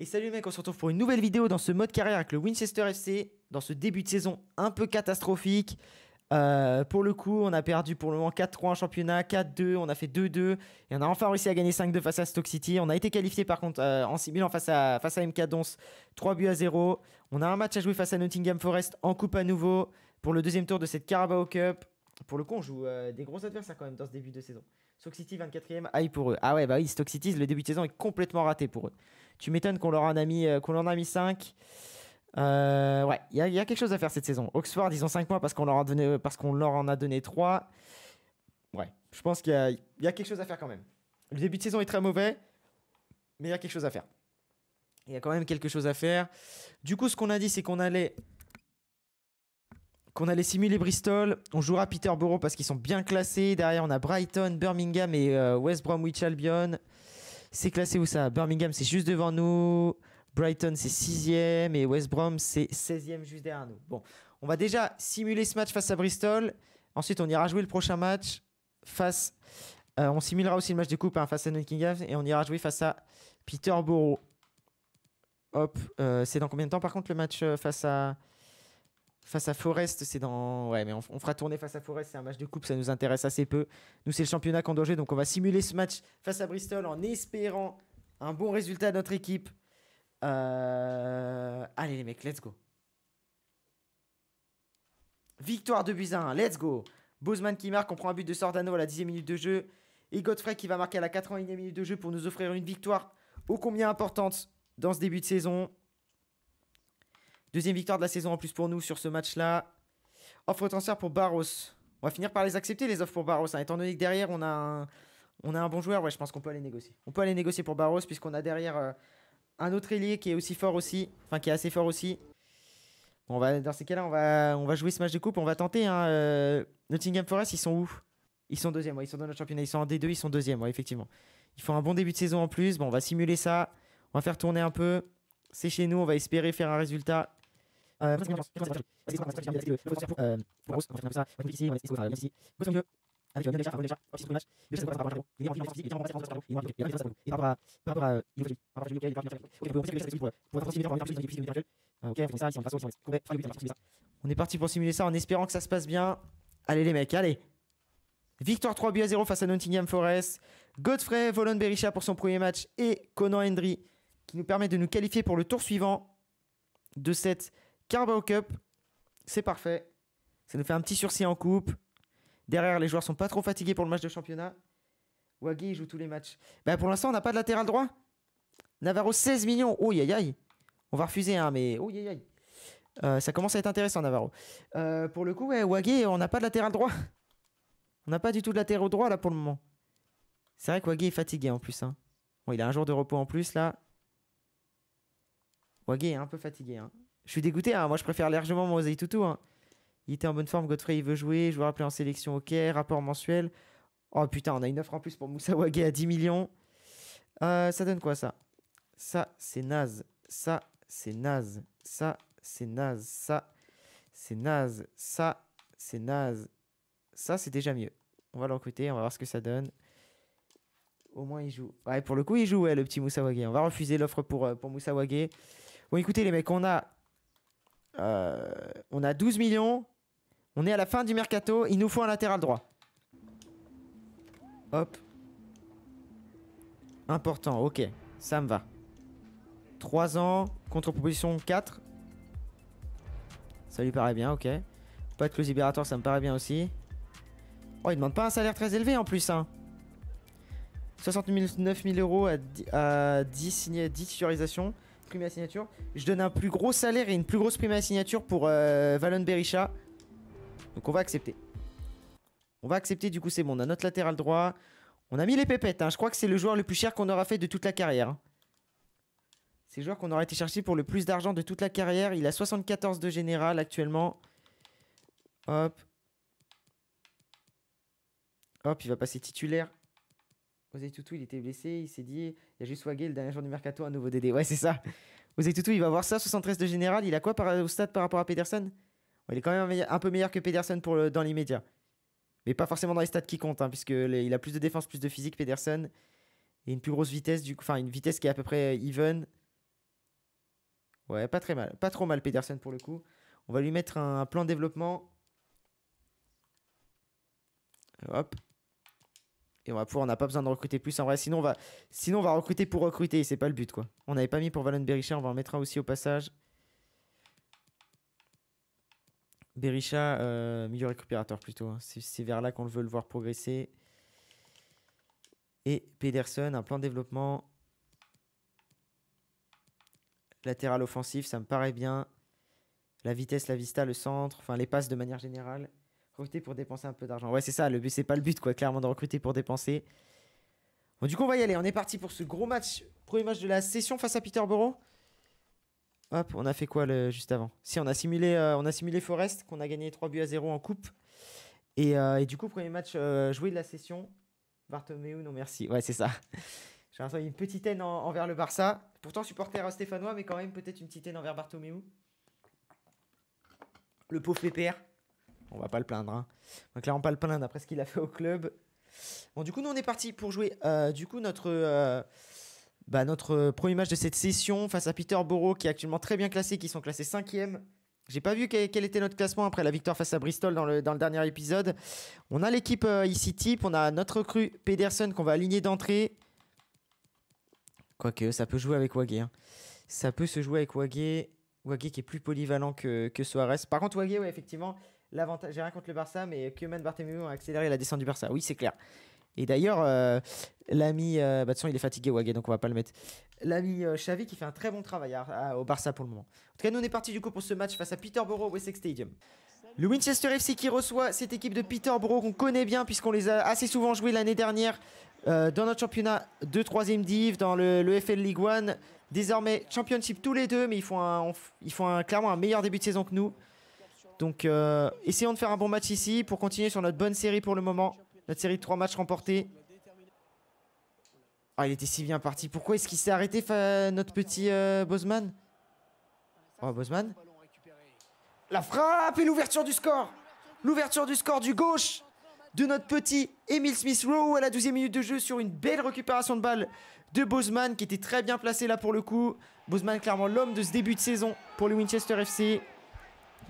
Et salut les mecs, on se retrouve pour une nouvelle vidéo dans ce mode carrière avec le Winchester FC, dans ce début de saison un peu catastrophique. Euh, pour le coup, on a perdu pour le moment 4-3 en championnat, 4-2, on a fait 2-2, et on a enfin réussi à gagner 5-2 face à Stock City. On a été qualifié par contre euh, en 6000 face à, face à MK Dons, 3 buts à 0. On a un match à jouer face à Nottingham Forest en coupe à nouveau, pour le deuxième tour de cette Carabao Cup. Pour le coup, on joue euh, des gros adversaires quand même dans ce début de saison. Stock City 24ème, aïe pour eux. Ah ouais, bah oui, City, le début de saison est complètement raté pour eux. Tu m'étonnes qu'on leur en a mis, euh, qu'on en a mis 5. Euh, ouais, il y, a quelque chose à faire cette saison. Oxford, ils ont 5 points parce qu'on leur, a donné, parce qu'on leur en a donné 3. Ouais, je pense qu'il y, a, quelque chose à faire quand même. Le début de saison est très mauvais, mais il y a quelque chose à faire. Il y a quand même quelque chose à faire. Du coup, ce qu'on a dit, c'est qu'on allait qu'on allait simuler Bristol. On jouera Peterborough parce qu'ils sont bien classés. Derrière, on a Brighton, Birmingham et euh, West Bromwich Albion. C'est classé où ça Birmingham, c'est juste devant nous. Brighton, c'est 6ème. Et West Brom, c'est 16 e juste derrière nous. Bon, on va déjà simuler ce match face à Bristol. Ensuite, on ira jouer le prochain match face. Euh, on simulera aussi le match de coupe hein, face à Nottingham. Et on ira jouer face à Peterborough. Hop, euh, c'est dans combien de temps par contre le match euh, face à Face à Forest, c'est dans. Ouais, mais on, fera tourner face à Forest, c'est un match de coupe, ça nous intéresse assez peu. Nous, c'est le championnat qu'on danger, donc on va simuler ce match face à Bristol en espérant un bon résultat de notre équipe. Euh, allez, les mecs, let's go. Victoire de Buzyn, let's go. Bozeman qui marque, on prend un but de Sordano à la 10 minute de jeu. Et Godfrey qui va marquer à la 81e minute de jeu pour nous offrir une victoire ô combien importante dans ce début de saison. Deuxième victoire de la saison en plus pour nous sur ce match-là. Offre transfert pour Barros. On va finir par les accepter, les offres pour Barros. Hein. étant donné que derrière, on a un, on a un bon joueur, ouais, je pense qu'on peut aller négocier. On peut aller négocier pour Barros, puisqu'on a derrière euh, un autre ailier qui est aussi fort aussi. Enfin, qui est assez fort aussi. Bon, on va, dans ces cas-là, on va, on va jouer ce match de coupe. On va tenter. Hein, euh, Nottingham Forest, ils sont où Ils sont deuxième, ils sont dans notre championnat. Ils sont en D2, ils sont deuxième, ouais, effectivement. Ils font un bon début de saison en plus. Bon, on va simuler ça. On va faire tourner un peu. C'est chez nous, on va espérer faire un résultat. On est parti pour simuler ça en espérant que ça se passe bien. Allez les mecs, allez Victoire 3 buts à 0 face à Nottingham Forest. Godfrey Volon Berisha pour son premier match et Conan Hendry qui nous permet de nous qualifier pour le tour suivant de cette Carabao Cup, c'est parfait. Ça nous fait un petit sursis en coupe. Derrière, les joueurs sont pas trop fatigués pour le match de championnat. Waggy joue tous les matchs. Bah, pour l'instant, on n'a pas de latéral droit. Navarro, 16 millions. Oh, aïe, aïe. On va refuser, hein, mais oh, aïe, euh, ça commence à être intéressant, Navarro. Euh, pour le coup, ouais, on n'a pas de latéral droit. On n'a pas du tout de latéral droit, là, pour le moment. C'est vrai que Waggy est fatigué, en plus. Hein. Bon, il a un jour de repos en plus, là. Waggy est un peu fatigué. Hein. Je suis dégoûté, hein. moi je préfère largement Mosaï Toutou. Hein. Il était en bonne forme, Godfrey il veut jouer, Je joueur appelé en sélection, ok, rapport mensuel. Oh putain, on a une offre en plus pour Moussa à 10 millions. Euh, ça donne quoi ça Ça, c'est naze. Ça, c'est naze. Ça, c'est naze. Ça, c'est naze. Ça, c'est naze. Ça, c'est déjà mieux. On va le on va voir ce que ça donne. Au moins, il joue. Ouais, pour le coup, il joue, le petit Moussa On va refuser l'offre pour, euh, pour Moussa Bon, écoutez, les mecs, on a euh, on a 12 millions. On est à la fin du mercato. Il nous faut un latéral droit. Hop. Important, ok. Ça me va. 3 ans. Contre-proposition 4. Ça lui paraît bien, ok. Pas de clause libératoire, ça me paraît bien aussi. Oh, il demande pas un salaire très élevé en plus, hein. 69 000 euros à 10, à signature. Je donne un plus gros salaire et une plus grosse prime à signature pour euh, Valon Berisha. Donc on va accepter. On va accepter, du coup c'est bon. On a notre latéral droit. On a mis les pépettes. Hein. Je crois que c'est le joueur le plus cher qu'on aura fait de toute la carrière. Hein. C'est le joueur qu'on aura été chercher pour le plus d'argent de toute la carrière. Il a 74 de général actuellement. Hop. Hop, il va passer titulaire. Osei Toutou, il était blessé, il s'est dit, il a juste Wagé le dernier jour du mercato, un nouveau DD. Ouais, c'est ça. Osei Toutou, il va avoir ça, 73 de général. Il a quoi par, au stade par rapport à Pedersen Il est quand même un peu meilleur que Pedersen pour dans l'immédiat. Mais pas forcément dans les stats qui comptent, puisqu'il hein, puisque il a plus de défense, plus de physique, Pedersen. Et une plus grosse vitesse, du enfin une vitesse qui est à peu près euh, even. Ouais, pas très mal. Pas trop mal, Pedersen, pour le coup. On va lui mettre un plan de développement. Hop et on va on n'a pas besoin de recruter plus en vrai. Sinon, on va, sinon on va recruter pour recruter c'est pas le but quoi. On n'avait pas mis pour Valon Berisha, on va en mettre aussi au passage. Berisha, euh, milieu récupérateur plutôt. Hein. C'est vers là qu'on veut le voir progresser. Et Pedersen, un plan de développement. Latéral offensif, ça me paraît bien. La vitesse, la vista, le centre, enfin les passes de manière générale. Recruter pour dépenser un peu d'argent. Ouais, c'est ça, le but, c'est pas le but, quoi, clairement, de recruter pour dépenser. Bon, du coup, on va y aller. On est parti pour ce gros match. Premier match de la session face à Peterborough. Hop, on a fait quoi juste avant Si, on a simulé, euh, on a simulé Forest, qu'on a gagné 3 buts à 0 en coupe. Euh, et, du coup, premier match euh, joué de la session. Bartomeu, non merci. Ouais, c'est ça. J'ai une petite haine envers le Barça. Pourtant, supporter stéphanois, mais quand même, peut-être une petite haine envers Bartomeu. Le pauvre PPR on va pas le plaindre. Hein. là, On va pas le plaindre après ce qu'il a fait au club. Bon, du coup, nous, on est parti pour jouer. Euh, du coup, notre, euh, bah, notre euh, premier match de cette session face à Peterborough, qui est actuellement très bien classé, qui sont classés 5e. J'ai pas vu quel était notre classement après la victoire face à Bristol dans le, dernier épisode. On a l'équipe ici type. On a notre recrue Pedersen qu'on va aligner d'entrée. Quoique, ça peut jouer avec Waggy hein. Ça peut se jouer avec Waggy, Waggy qui est plus polyvalent que, que Suarez. Par contre, Waggy ouais, effectivement, l'avantage. J'ai rien contre le Barça, mais et Bartomeu a accéléré la descente du Barça. Oui, c'est clair. Et d'ailleurs, euh, l'ami. Euh, Batson, il est fatigué, Wagé, donc on va pas le mettre. L'ami euh, Xavi qui fait un très bon travail hein, au Barça pour le moment. En tout cas, nous, on est parti du coup pour ce match face à Peterborough au Wessex Stadium. Le Winchester FC qui reçoit cette équipe de Peterborough qu'on connaît bien, puisqu'on les a assez souvent joués l'année dernière dans notre championnat de 3ème Div, dans le, FL League One. Désormais, Championship tous les deux, mais ils font, clairement un meilleur début de saison que nous. Donc euh, essayons de faire un bon match ici pour continuer sur notre bonne série pour le moment. Notre série de trois matchs remportés. Ah, il était si bien parti. Pourquoi est-ce qu'il s'est arrêté, notre petit euh, Oh, Bosman. La frappe et l'ouverture du score L'ouverture du score du gauche de notre petit Emile Smith Rowe à la 12e minute de jeu sur une belle récupération de balle de Bozeman qui était très bien placé là pour le coup. Boseman clairement l'homme de ce début de saison pour le Winchester FC.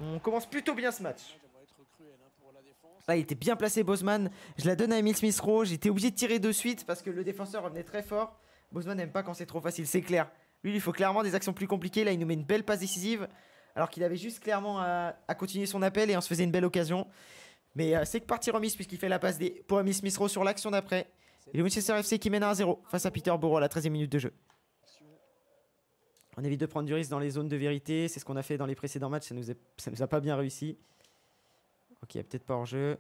On commence plutôt bien ce match. Là, hein, ah, il était bien placé, Bosman. Je la donne à Emile Smith Rowe. J'étais obligé de tirer de suite parce que le défenseur revenait très fort. Bosman n'aime pas quand c'est trop facile, c'est clair. Lui, il faut clairement des actions plus compliquées. Là, il nous met une belle passe décisive. Alors qu'il avait juste clairement à, continuer son appel et on se faisait une belle occasion. Mais euh, c'est que partie puisqu'il fait la passe des, pour Emile Smith Rowe sur l'action d'après. Et le Manchester FC qui mène à 1-0 face à Peterborough à la 13e minute de jeu. On évite de prendre du risque dans les zones de vérité. C'est ce qu'on a fait dans les précédents matchs. Ça nous, nous a pas bien réussi. Ok, peut-être pas hors jeu.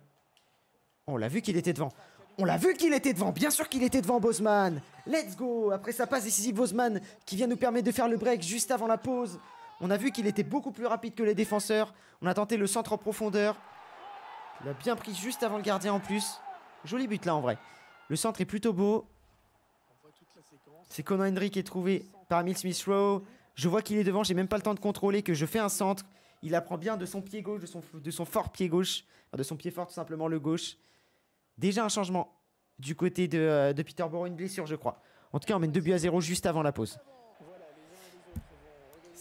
On l'a vu qu'il était devant. On l'a vu qu'il était devant. Bien sûr qu'il était devant Bozeman Let's go. Après sa passe décisive, Bozeman qui vient nous permettre de faire le break juste avant la pause. On a vu qu'il était beaucoup plus rapide que les défenseurs. On a tenté le centre en profondeur. Il a bien pris juste avant le gardien en plus. Joli but là en vrai. Le centre est plutôt beau. C'est Conan Henry qui est trouvé par Mills Smith Rowe. Je vois qu'il est devant, j'ai même pas le temps de contrôler, que je fais un centre. Il apprend bien de son pied gauche, de son, de son fort pied gauche, de son pied fort tout simplement, le gauche. Déjà un changement du côté de, euh, de Peterborough, une blessure je crois. En tout cas, on mène 2 buts à 0 juste avant la pause.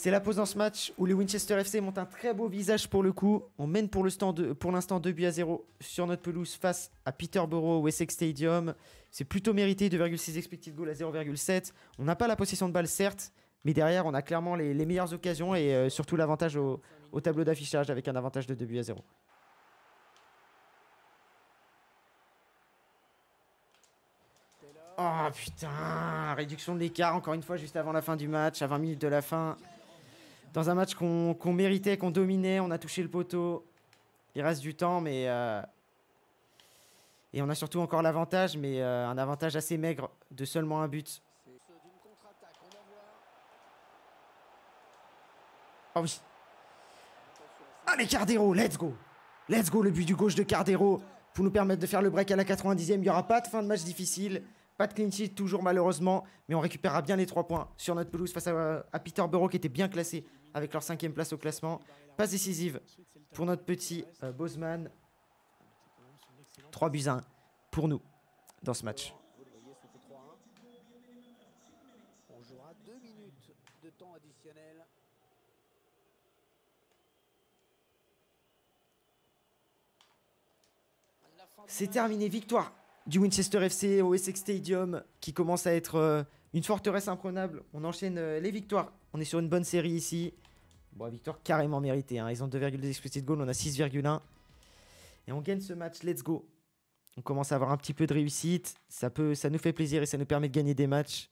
C'est la pause dans ce match où les Winchester FC montent un très beau visage pour le coup. On mène pour l'instant 2 buts à 0 sur notre pelouse face à Peterborough Wessex Stadium. C'est plutôt mérité, 2,6 expected goal à 0,7. On n'a pas la possession de balle certes, mais derrière on a clairement les, meilleures occasions et euh, surtout l'avantage au, au, tableau d'affichage avec un avantage de 2 buts à 0. Oh putain, réduction de l'écart encore une fois juste avant la fin du match, à 20 minutes de la fin dans un match qu'on méritait, qu'on dominait, on a touché le poteau. Il reste du temps, mais. Euh, et on a surtout encore l'avantage, mais euh, un avantage assez maigre de seulement un but. Oh oui. Ah Cardero, let's go Let's go le but du gauche de Cardero pour nous permettre de faire le break à la 90e. Il n'y aura pas de fin de match difficile, pas de clean toujours malheureusement, mais on récupérera bien les trois points sur notre pelouse face à, à Peterborough qui était bien classé avec leur cinquième place au classement. Passe décisive pour notre petit euh, Bozeman. 3 buts à 1 pour nous dans ce match. C'est terminé, victoire du Winchester FC au Essex Stadium qui commence à être euh, une forteresse imprenable. On enchaîne euh, les victoires. On est sur une bonne série ici. Bon, victoire carrément méritée. Hein. Ils ont 2,2 de goal, on a 6,1. Et on gagne ce match, let's go. On commence à avoir un petit peu de réussite. Ça, peut, ça nous fait plaisir et ça nous permet de gagner des matchs.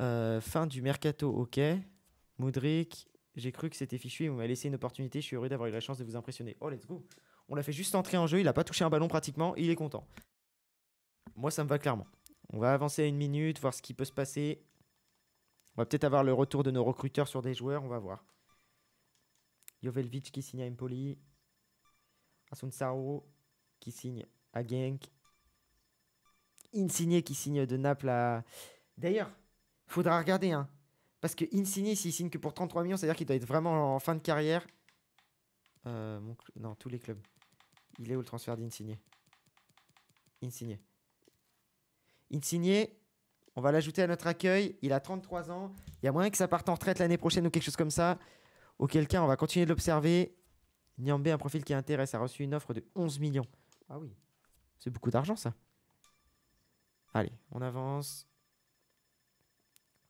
Euh, fin du mercato, ok. Moudric, j'ai cru que c'était fichu. Il m'a laissé une opportunité. Je suis heureux d'avoir eu la chance de vous impressionner. Oh, let's go. On l'a fait juste entrer en jeu. Il n'a pas touché un ballon pratiquement. il est content. Moi, ça me va clairement. On va avancer à une minute, voir ce qui peut se passer. On va peut-être avoir le retour de nos recruteurs sur des joueurs. On va voir. Jovelvic qui signe à Empoli. Asunsao qui signe à Genk. Insigné qui signe de Naples à. D'ailleurs, faudra regarder. Hein, parce que Insigné, s'il signe que pour 33 millions, c'est-à-dire qu'il doit être vraiment en fin de carrière. Euh, non, tous les clubs. Il est où le transfert d'Insigné Insigné. Insigné, on va l'ajouter à notre accueil. Il a 33 ans. Il y a moyen que ça parte en retraite l'année prochaine ou quelque chose comme ça. Auquel cas, on va continuer de l'observer. Niambé, un profil qui intéresse, a reçu une offre de 11 millions. Ah oui, c'est beaucoup d'argent ça. Allez, on avance.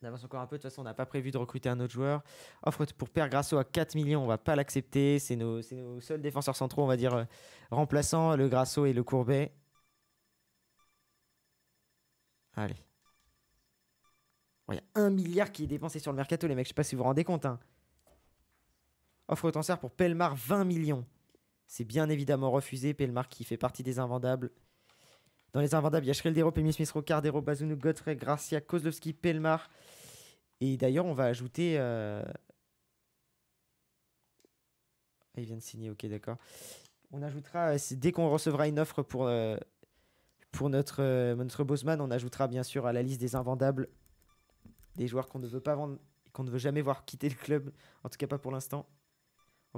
On avance encore un peu. De toute façon, on n'a pas prévu de recruter un autre joueur. Offre pour Père Grasso à 4 millions, on va pas l'accepter. C'est nos, seuls défenseurs centraux, on va dire, euh, remplaçant le Grasso et le Courbet. Allez. Il y a 1 milliard qui est dépensé sur le mercato, les mecs. Je sais pas si vous vous rendez compte. Hein offre Autant pour Pelmar 20 millions. C'est bien évidemment refusé. Pelmar qui fait partie des invendables. Dans les invendables, il y a Schreldero, Pemis, Smith, Cardero, Bazunu Godfrey, Gracia, Kozlowski, Pelmar. Et d'ailleurs, on va ajouter. Euh... Ah, il vient de signer, ok, d'accord. On ajoutera, euh, dès qu'on recevra une offre pour, euh, pour notre, euh, notre on ajoutera bien sûr à la liste des invendables des joueurs qu'on ne veut pas vendre qu'on ne veut jamais voir quitter le club, en tout cas pas pour l'instant.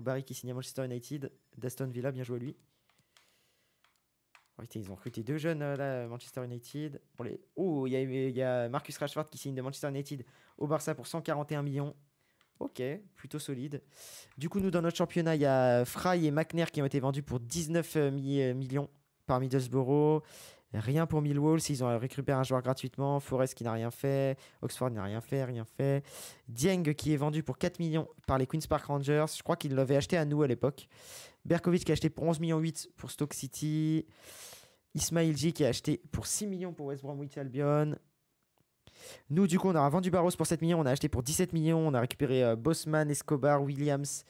Barry qui signe à Manchester United. D'Aston Villa, bien joué à lui. Oh, ils ont recruté deux jeunes euh, là, Manchester United. Oh, il y, a Marcus Rashford qui signe de Manchester United au Barça pour 141 millions. Ok, plutôt solide. Du coup, nous, dans notre championnat, il y a Fry et McNair qui ont été vendus pour 19 euh, euh, millions par Middlesbrough. Rien pour Millwall. s'ils ont récupéré un joueur gratuitement. Forest qui n'a rien fait. Oxford n'a rien fait, rien fait. Dieng qui est vendu pour 4 millions par les Queen's Park Rangers. Je crois qu'ils l'avaient acheté à nous à l'époque. Berkovic qui a acheté pour 11 millions 8 pour Stoke City. Ismail G qui a acheté pour 6 millions pour West Bromwich Albion. Nous, du coup, on a vendu Barros pour 7 millions, on a acheté pour 17 millions, on a récupéré Bossman, euh, Bosman, Escobar, Williams,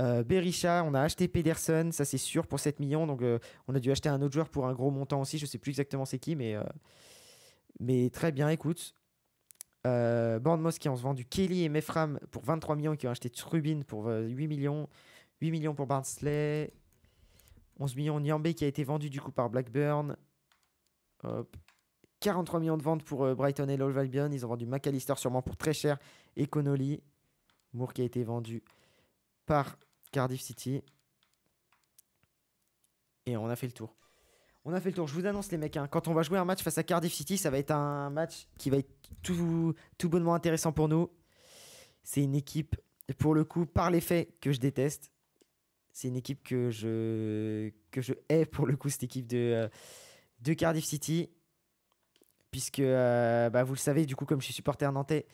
euh, Berisha, on a acheté Pedersen, ça c'est sûr pour 7 millions. Donc euh, on a dû acheter un autre joueur pour un gros montant aussi. Je sais plus exactement c'est qui, mais, euh, mais très bien. Écoute, euh, Moss qui ont vendu Kelly et Mefram pour 23 millions, qui ont acheté Trubin pour 8 millions, 8 millions pour Barnsley, 11 millions Niambe qui a été vendu du coup par Blackburn. 43 millions de ventes pour Brighton et L'Olvalbion. Albion. Ils ont vendu McAllister sûrement pour très cher et Connolly. Moore qui a été vendu par Cardiff City. Et on a fait le tour. On a fait le tour. Je vous annonce, les mecs, hein, quand on va jouer un match face à Cardiff City, ça va être un match qui va être tout, bonnement intéressant pour nous. C'est une équipe, pour le coup, par les faits, que je déteste. C'est une équipe que je, que je hais, pour le coup, cette équipe de, de Cardiff City. Puisque, euh, bah, vous le savez, du coup, comme je suis supporter nantais,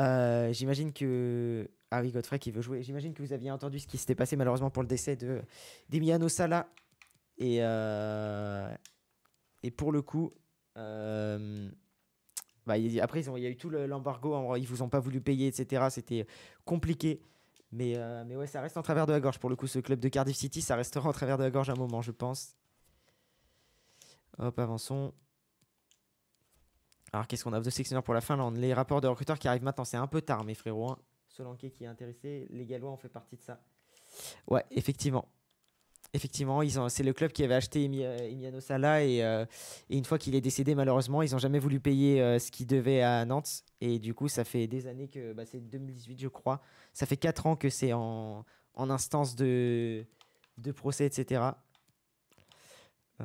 euh, j'imagine que ah oui, Godfrey qui veut jouer. J'imagine que vous aviez entendu ce qui s'était passé malheureusement pour le décès de Demiano Sala. Et, euh, et pour le coup, euh, bah, après, il y a eu tout l'embargo, ils vous ont pas voulu payer, etc. C'était compliqué. Mais, euh, mais ouais, ça reste en travers de la gorge pour le coup. Ce club de Cardiff City, ça restera en travers de la gorge un moment, je pense. Hop, avançons. Alors, qu'est-ce qu'on a de sectionneur pour la Finlande Les rapports de recruteurs qui arrivent maintenant, c'est un peu tard, mes frérots. Hein. Solanke qui est intéressé. Les Gallois ont fait partie de ça. Ouais, effectivement. Effectivement, c'est le club qui avait acheté euh, Emiliano Sala euh, et, une fois qu'il est décédé, malheureusement, ils n'ont jamais voulu payer euh, ce qu'il devait à Nantes. Et du coup, ça fait des années que. Bah, c'est 2018, je crois. Ça fait 4 ans que c'est en, instance de, de procès, etc. Ouais,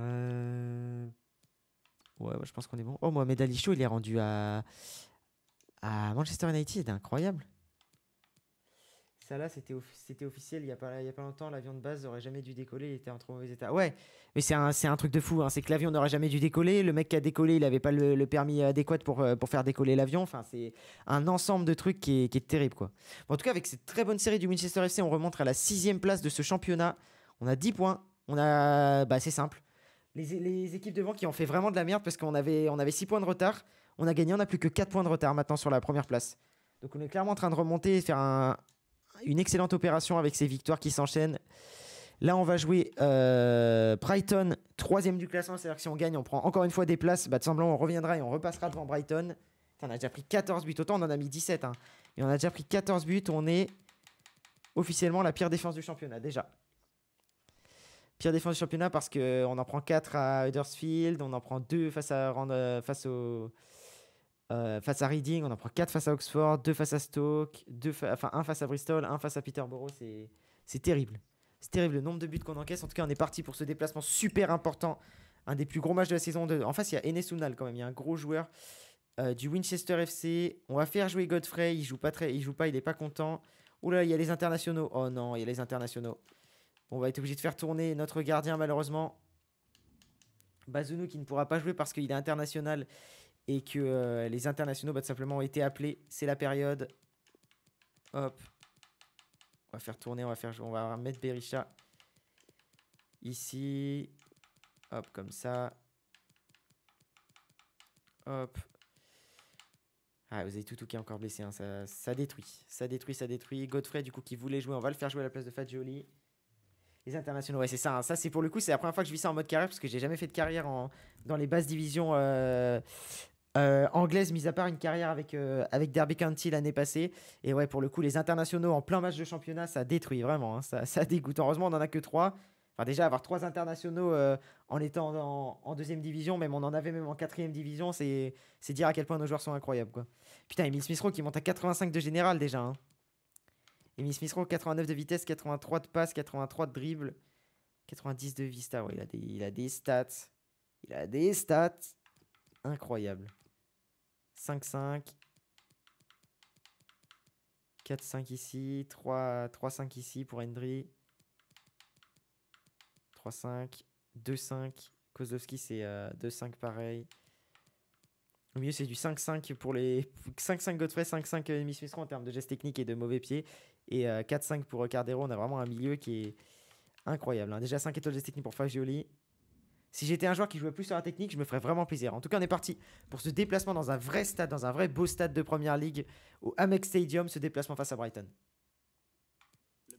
je pense qu'on est bon. Oh, Mohamed Ali il est rendu à, à Manchester United. Incroyable ça là, c'était, officiel il n'y a, pas, a pas longtemps. L'avion de base n'aurait jamais dû décoller, il était en trop mauvais état. Ouais, mais c'est un, truc de fou. Hein, c'est que l'avion n'aurait jamais dû décoller. Le mec qui a décollé, il n'avait pas le, permis adéquat euh, pour, faire décoller l'avion. Enfin, c'est un ensemble de trucs qui est, terrible. Quoi. en tout cas, avec cette très bonne série du Winchester FC, on remonte à la sixième place de ce championnat. On a 10 points. On a. Bah, c'est simple. Les, équipes devant qui ont fait vraiment de la merde parce qu'on avait, on avait 6 points de retard. On a gagné, on n'a plus que 4 points de retard maintenant sur la première place. Donc on est clairement en train de remonter et faire un, une excellente opération avec ces victoires qui s'enchaînent. Là, on va jouer euh, Brighton, troisième du classement. C'est-à-dire que si on gagne, on prend encore une fois des places. Bah, de semblant, on reviendra et on repassera devant Brighton. on a déjà pris 14 buts. Autant, on en a mis 17. Hein. Et on a déjà pris 14 buts. On est officiellement la pire défense du championnat, déjà. Pire défense du championnat parce qu'on en prend 4 à Huddersfield. On en prend 2 face, à, euh, face au. Euh, face à Reading, on en prend 4 face à Oxford, 2 face à Stoke, 2 enfin 1 face à Bristol, 1 face à Peterborough, c'est, c'est terrible. C'est terrible le nombre de buts qu'on encaisse. En tout cas, on est parti pour ce déplacement super important. Un des plus gros matchs de la saison. 2 En face, il y a Enes Unal quand même, il y a un gros joueur euh, du Winchester FC. On va faire jouer Godfrey, il joue pas très il joue pas, il est pas content. Ouh là, il y a les internationaux. Oh non, il y a les internationaux. On va être obligé de faire tourner notre gardien malheureusement. Bazounou qui ne pourra pas jouer parce qu'il est international et que euh, les internationaux bah, simplement ont été appelés. C'est la période. Hop. On va faire tourner, on va faire on va mettre Berisha ici. Hop, comme ça. Hop. Ah, vous avez tout, qui est encore blessé. Hein. Ça, détruit. Ça détruit, ça détruit. Godfrey, du coup, qui voulait jouer, on va le faire jouer à la place de Fadjoli. Les internationaux, ouais, c'est ça. Hein. Ça, c'est pour le coup, c'est la première fois que je vis ça en mode carrière parce que j'ai jamais fait de carrière dans les basses divisions euh, euh, anglaise, mis à part une carrière avec, euh, avec Derby County l'année passée. Et ouais, pour le coup, les internationaux en plein match de championnat, ça détruit vraiment. Hein. ça, ça, dégoûte. Heureusement, on en a que trois. Enfin, déjà, avoir trois internationaux euh, en étant en, deuxième division, même on en avait même en quatrième division, c'est dire à quel point nos joueurs sont incroyables. Quoi. Putain, Emile smith qui monte à 85 de général déjà. Hein. Emile smith 89 de vitesse, 83 de passe, 83 de dribble, 90 de vista. Ouais, il, a des, il a des stats. Il a des stats. incroyables 5, 5. 4, 5 ici. 3, 5 ici pour Hendry. 3, 5. 2, 5. Kozlowski, c'est 2, euh, 5 pareil. Au milieu, c'est du 5-5 pour les. 5-5 Godfrey, 5-5 euh, Miss en termes de gestes techniques et de mauvais pieds. Et 4-5 euh, pour Cardero. On a vraiment un milieu qui est incroyable. Hein. Déjà 5 étoiles de gestes techniques pour Fagioli. Si j'étais un joueur qui jouait plus sur la technique, je me ferais vraiment plaisir. En tout cas, on est parti pour ce déplacement dans un vrai stade, dans un vrai beau stade de première ligue, au Amex Stadium, ce déplacement face à Brighton.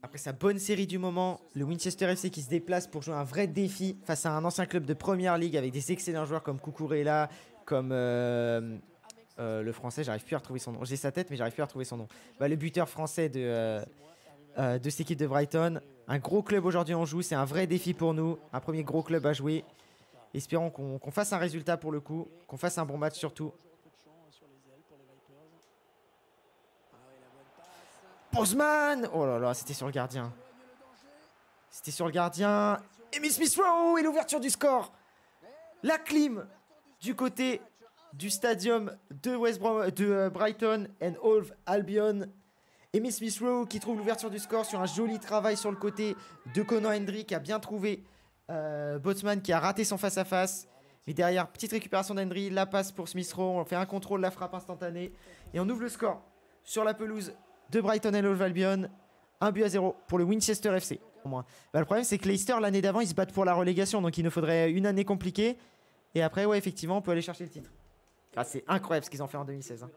Après sa bonne série du moment, le Winchester FC qui se déplace pour jouer un vrai défi face à un ancien club de première ligue avec des excellents joueurs comme Kukurela, comme. Euh, euh, le français, j'arrive plus à retrouver son nom. J'ai sa tête, mais j'arrive plus à retrouver son nom. Bah, le buteur français de, euh, de cette équipe de Brighton. Un gros club aujourd'hui en joue, c'est un vrai défi pour nous. Un premier gros club à jouer. Espérons qu'on fasse un résultat pour le coup, qu'on fasse un bon match surtout. Bosman Oh là là, c'était sur le gardien. C'était sur le gardien. Et Miss Smith Rowe et l'ouverture du score. La clim du côté du stadium de, West Brom de euh, Brighton and Hove Albion. Amy Smith Rowe qui trouve l'ouverture du score sur un joli travail sur le côté de Conan Hendry qui a bien trouvé euh, Botman Botsman qui a raté son face-à-face. mais derrière, petite récupération d'Henry la passe pour Smith Rowe, on fait un contrôle, la frappe instantanée. Et on ouvre le score sur la pelouse de Brighton et Love Albion. Un but à zéro pour le Winchester FC. Bah, le problème, c'est que Leicester, l'année d'avant, ils se battent pour la relégation. Donc il nous faudrait une année compliquée. Et après, ouais, effectivement, on peut aller chercher le titre. Ah, c'est incroyable ce qu'ils ont fait en 2016. Hein.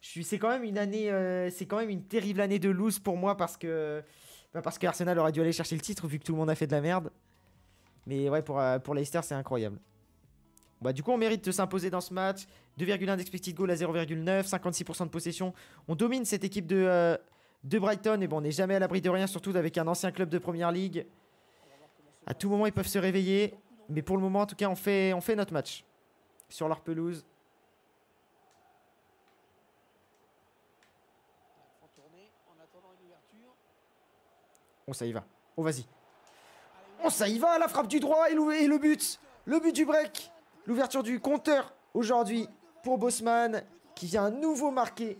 C'est quand même une année, euh, c'est quand même une terrible année de loose pour moi parce que, bah, parce que Arsenal aurait dû aller chercher le titre vu que tout le monde a fait de la merde. Mais ouais, pour, euh, pour Leicester, c'est incroyable. Bah, du coup, on mérite de s'imposer dans ce match. 2,1 d'expected goal à 0,9, 56% de possession. On domine cette équipe euh, de, Brighton. Et bon, on n'est jamais à l'abri de rien, surtout avec un ancien club de première ligue. À tout moment, ils peuvent se réveiller. Mais pour le moment, en tout cas, on fait, on fait notre match sur leur pelouse. On ça y va. Oh, vas-y. Oh, ça y va, la frappe du droit et le, but. Le but du break. L'ouverture du compteur aujourd'hui pour Bosman qui vient à nouveau marquer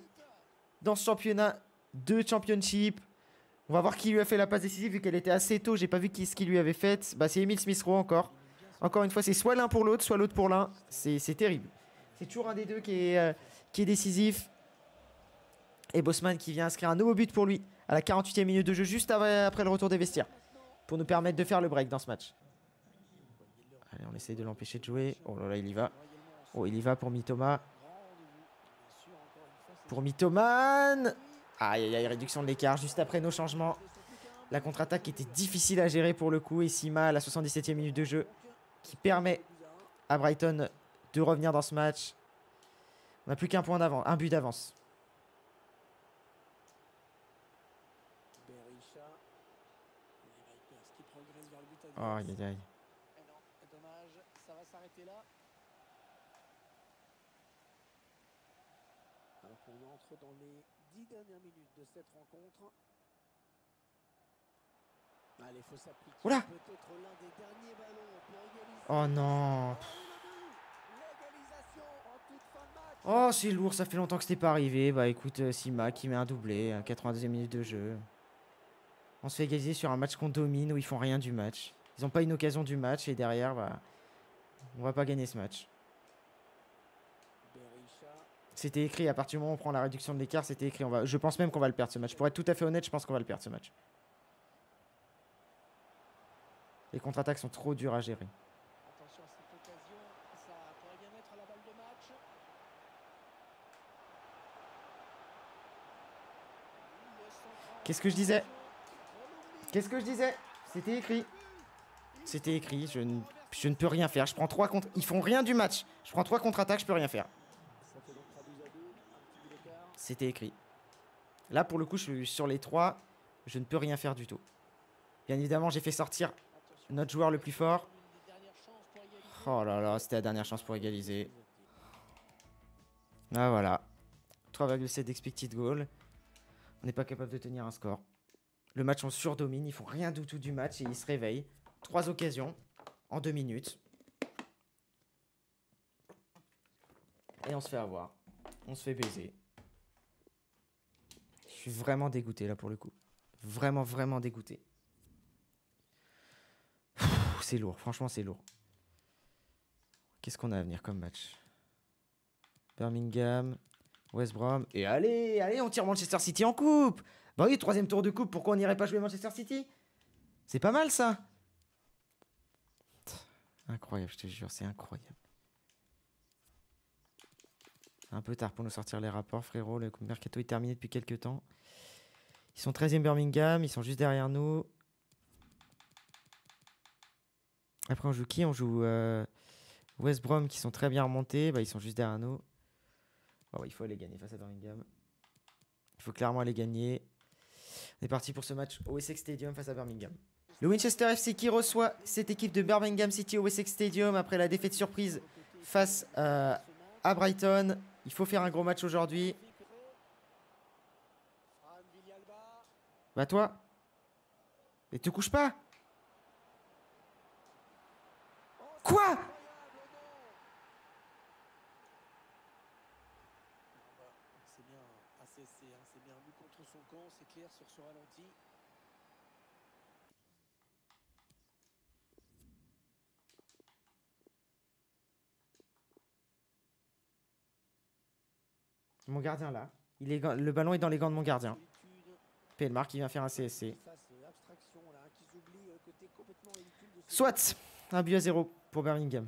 dans ce championnat de championship. On va voir qui lui a fait la passe décisive vu qu'elle était assez tôt. J'ai pas vu ce qu'il lui avait fait. Bah, c'est Emile Smith-Rowe encore. Encore une fois, c'est soit l'un pour l'autre, soit l'autre pour l'un. C'est terrible. C'est toujours un des deux qui est, euh, qui est décisif. Et Bosman qui vient inscrire un nouveau but pour lui à la 48e minute de jeu, juste après le retour des vestiaires pour nous permettre de faire le break dans ce match. Allez, on essaye de l'empêcher de jouer. Oh là là, il y va. Oh, il y va pour Mitoma. Pour Mitoman Aïe, aïe, aïe, réduction de l'écart juste après nos changements. La contre-attaque était difficile à gérer pour le coup. Et Sima à la 77e minute de jeu qui permet à Brighton de revenir dans ce match. On n'a plus qu'un point d'avance, un but d'avance. Aïe, aïe, aïe. Dommage, ça va s'arrêter là. Alors qu'on entre dans les dix dernières minutes de cette rencontre. Allez, faut s'appliquer. Oula l'un des derniers ballons pour Oh non ah Oh, c'est lourd, ça fait longtemps que c'était pas arrivé. Bah écoute, euh, Sima qui met un doublé, 82e hein, minute de jeu. On se fait égaliser sur un match qu'on domine où ils font rien du match. Ils n'ont pas une occasion du match et derrière, bah, on va pas gagner ce match. C'était écrit, à partir du moment où on prend la réduction de l'écart, c'était écrit. On va, je pense même qu'on va le perdre ce match. Pour être tout à fait honnête, je pense qu'on va le perdre ce match. Les contre-attaques sont trop dures à gérer. Qu'est-ce que je disais Qu'est-ce que je disais C'était écrit. C'était écrit, je ne, peux rien faire. Je prends trois contre. Ils font rien du match. Je prends trois contre-attaques, je peux rien faire. C'était écrit. Là, pour le coup, je, sur les 3, je ne peux rien faire du tout. Bien évidemment, j'ai fait sortir notre joueur le plus fort. Oh là là, c'était la dernière chance pour égaliser. Ah voilà. 3,7 expected goal. On n'est pas capable de tenir un score. Le match, on surdomine. Ils font rien du tout du match et ils se réveillent. Trois occasions en deux minutes. Et on se fait avoir. On se fait baiser. Je suis vraiment dégoûté là pour le coup. Vraiment, vraiment dégoûté. C'est lourd, franchement c'est lourd. Qu'est-ce qu'on a à venir comme match Birmingham, West Brom. Et allez, allez, on tire Manchester City en coupe Bah oui, troisième tour de coupe, pourquoi on n'irait pas jouer Manchester City C'est pas mal ça Incroyable, je te jure, c'est incroyable. Un peu tard pour nous sortir les rapports, frérot. Le mercato est terminé depuis quelques temps. Ils sont 13e Birmingham, ils sont juste derrière nous. Après, on joue qui On joue euh, West Brom qui sont très bien remontés. Bah, ils sont juste derrière nous. Oh, il faut aller gagner face à Birmingham. Il faut clairement aller gagner. On est parti pour ce match au Essex Stadium face à Birmingham. Le Winchester FC qui reçoit cette équipe de Birmingham City au Wessex Stadium après la défaite surprise face euh, à Brighton. Il faut faire un gros match aujourd'hui. Bah toi Mais te couche pas Quoi hein, contre son camp, c'est clair sur ce ralenti. Mon gardien là. Il est, le ballon est dans les gants de mon gardien. Pelmar qui vient faire un CSC. Soit un but à zéro pour Birmingham.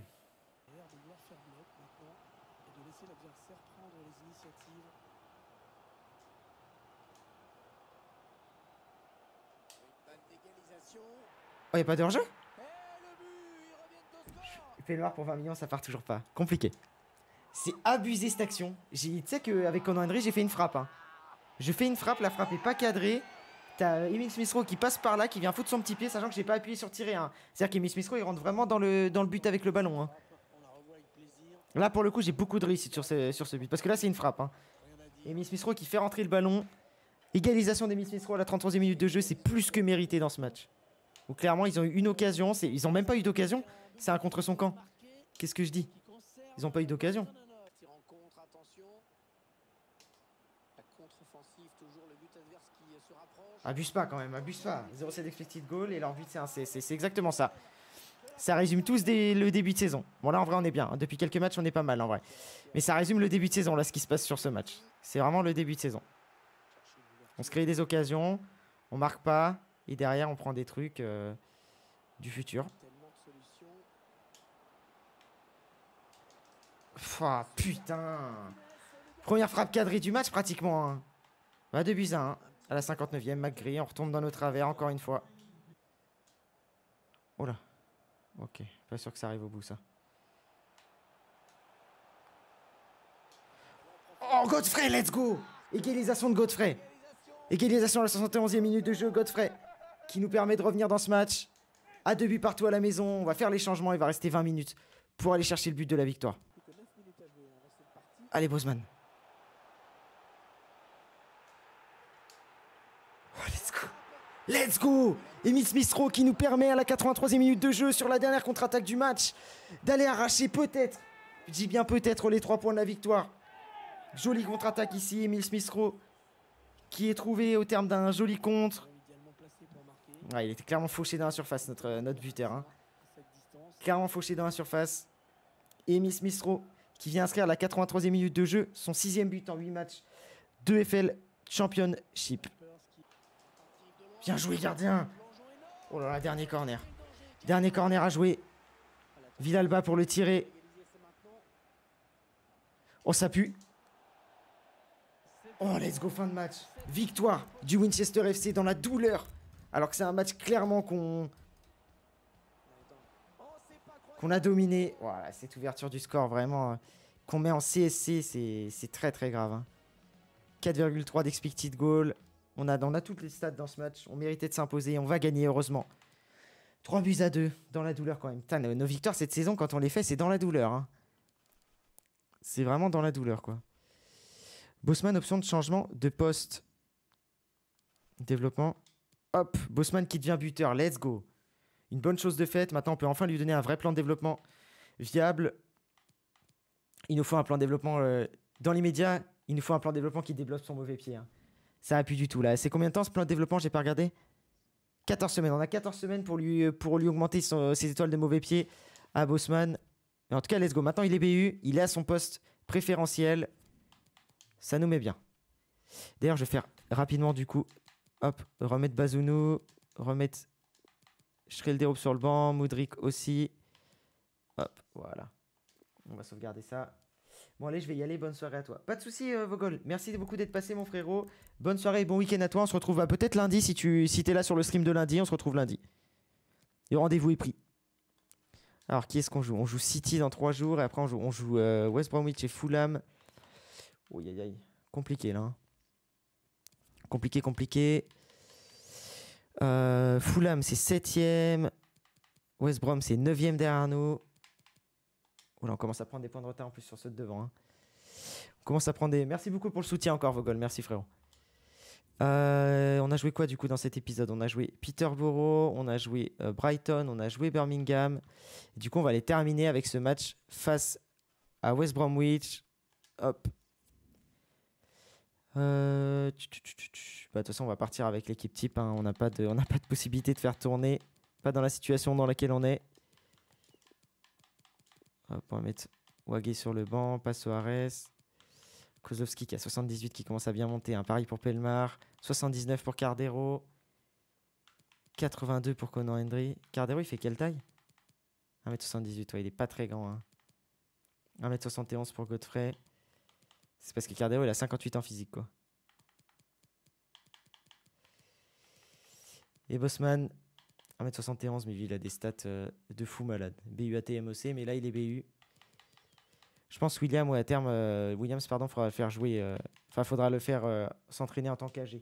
Oh, a pas de hors pour 20 millions, ça part toujours pas. Compliqué. C'est abusé cette action. Tu sais qu'avec avec André, j'ai fait une frappe. Hein. Je fais une frappe, la frappe est pas cadrée. T'as euh, Emile smith qui passe par là, qui vient foutre son petit pied, sachant que j'ai pas appuyé sur tirer. Hein. C'est-à-dire qu'Emile smith il rentre vraiment dans le, dans le but avec le ballon. Hein. Là, pour le coup, j'ai beaucoup de réussite sur ce, sur ce but. Parce que là, c'est une frappe. Hein. Emile smith qui fait rentrer le ballon. Égalisation d'Emile smith à la 33e minute de jeu, c'est plus que mérité dans ce match. Où clairement, ils ont eu une occasion. Ils ont même pas eu d'occasion. C'est un contre son camp. Qu'est-ce que je dis Ils ont pas eu d'occasion. Abuse pas quand même, abuse pas. 0,7 expected goal et leur but c'est un C'est exactement ça. Ça résume tous le début de saison. Bon là en vrai on est bien. Hein. Depuis quelques matchs on est pas mal en vrai. Mais ça résume le début de saison là ce qui se passe sur ce match. C'est vraiment le début de saison. On se crée des occasions, on marque pas et derrière on prend des trucs euh, du futur. Ah putain Première frappe cadrée du match pratiquement. Hein. Bah à la 59e. McGree, on retombe dans nos travers encore une fois. Oh là. Ok, pas sûr que ça arrive au bout ça. Oh, Godfrey, let's go Égalisation de Godfrey. Égalisation à la 71e minute de jeu, Godfrey, qui nous permet de revenir dans ce match. À deux buts partout à la maison, on va faire les changements, il va rester 20 minutes pour aller chercher le but de la victoire. Allez, Bosman. Let's go Emile smith qui nous permet à la 83e minute de jeu sur la dernière contre-attaque du match d'aller arracher peut-être, je dis bien peut-être, les trois points de la victoire. Jolie contre-attaque ici, Emile Smistro qui est trouvé au terme d'un joli contre. il était clairement fauché dans la surface, notre, euh, notre buteur. Hein. Clairement fauché dans la surface. Emile Smistro qui vient inscrire à la 83e minute de jeu, son sixième but en 8 matchs de FL Championship. Bien joué, gardien. Oh là là, dernier corner. Dernier corner à jouer. Vidalba pour le tirer. Oh, ça pue. Oh, let's go, fin de match. Victoire du Winchester FC dans la douleur. Alors que c'est un match clairement qu'on qu'on a dominé. Voilà, cette ouverture du score, vraiment, euh, qu'on met en CSC, c'est très très grave. 4,3 hein. d'expected goal, on a, on a toutes les stats dans ce match. On méritait de s'imposer. On va gagner, heureusement. 3 buts à 2, dans la douleur quand même. nos, victoires cette saison, quand on les fait, c'est dans la douleur. Hein. C'est vraiment dans la douleur, quoi. Bosman, option de changement de poste. Développement. Hop, Bosman qui devient buteur. Let's go. Une bonne chose de faite. Maintenant, on peut enfin lui donner un vrai plan de développement viable. Il nous faut un plan de développement euh, dans l'immédiat. Il nous faut un plan de développement qui développe son mauvais pied. Hein. Ça va plus du tout là. C'est combien de temps ce plan de développement J'ai pas regardé. 14 semaines. On a 14 semaines pour lui, euh, pour lui augmenter ses étoiles de mauvais pied à Bosman. Mais en tout cas, let's go. Maintenant, il est BU. Il est à son poste préférentiel. Ça nous met bien. D'ailleurs, je vais faire rapidement du coup. Hop, remettre Bazounou. Remettre Schrelderop sur le banc. Moudric aussi. Hop, voilà. On va sauvegarder ça. Bon, allez, je vais y aller. Bonne soirée à toi. Pas de souci, euh, Vogol. Merci beaucoup d'être passé, mon frérot. Bonne soirée et bon week-end à toi. On se retrouve euh, peut-être lundi. Si tu si es là sur le stream de lundi, on se retrouve lundi. Et rendez-vous est pris. Alors, qui est-ce qu'on joue On joue City dans 3 jours et après, on joue, on joue euh, West Bromwich et Fulham. Oh, aïe, aïe. Compliqué là. Hein. Compliqué, compliqué. Euh, Fulham, c'est 7ème. West Brom, c'est 9ème derrière nous on commence à prendre des points de retard en plus sur ceux de devant. Hein. On commence à prendre des. Merci beaucoup pour le soutien encore, Vogel. Merci, frérot. Euh, on a joué quoi du coup dans cet épisode On a joué Peterborough, on a joué euh, Brighton, on a joué Birmingham. du coup, on va les terminer avec ce match face à West Bromwich. Hop. Euh, bah, de toute façon, on va partir avec l'équipe type. Hein. On n'a pas, de... pas de possibilité de faire tourner. Pas dans la situation dans laquelle on est. On va mettre Wagé sur le banc, pas Soares. Kozlowski qui a 78 qui commence à bien monter. Un hein. pari pour Pelmar. 79 pour Cardero. 82 pour Conan Hendry. Cardero, il fait quelle taille 1m78, il est pas très grand. Hein. 1m71 pour Godfrey. C'est parce que Cardero, il a 58 ans physique, quoi. Et Bosman, 1m71, mais lui, il a des stats euh, de fou malade. BUATMOC, mais là, il est BU. Je pense William, ou à terme, euh, Williams, pardon, faudra le faire jouer. Euh, enfin, faudra le faire s'entraîner en tant qu'AG.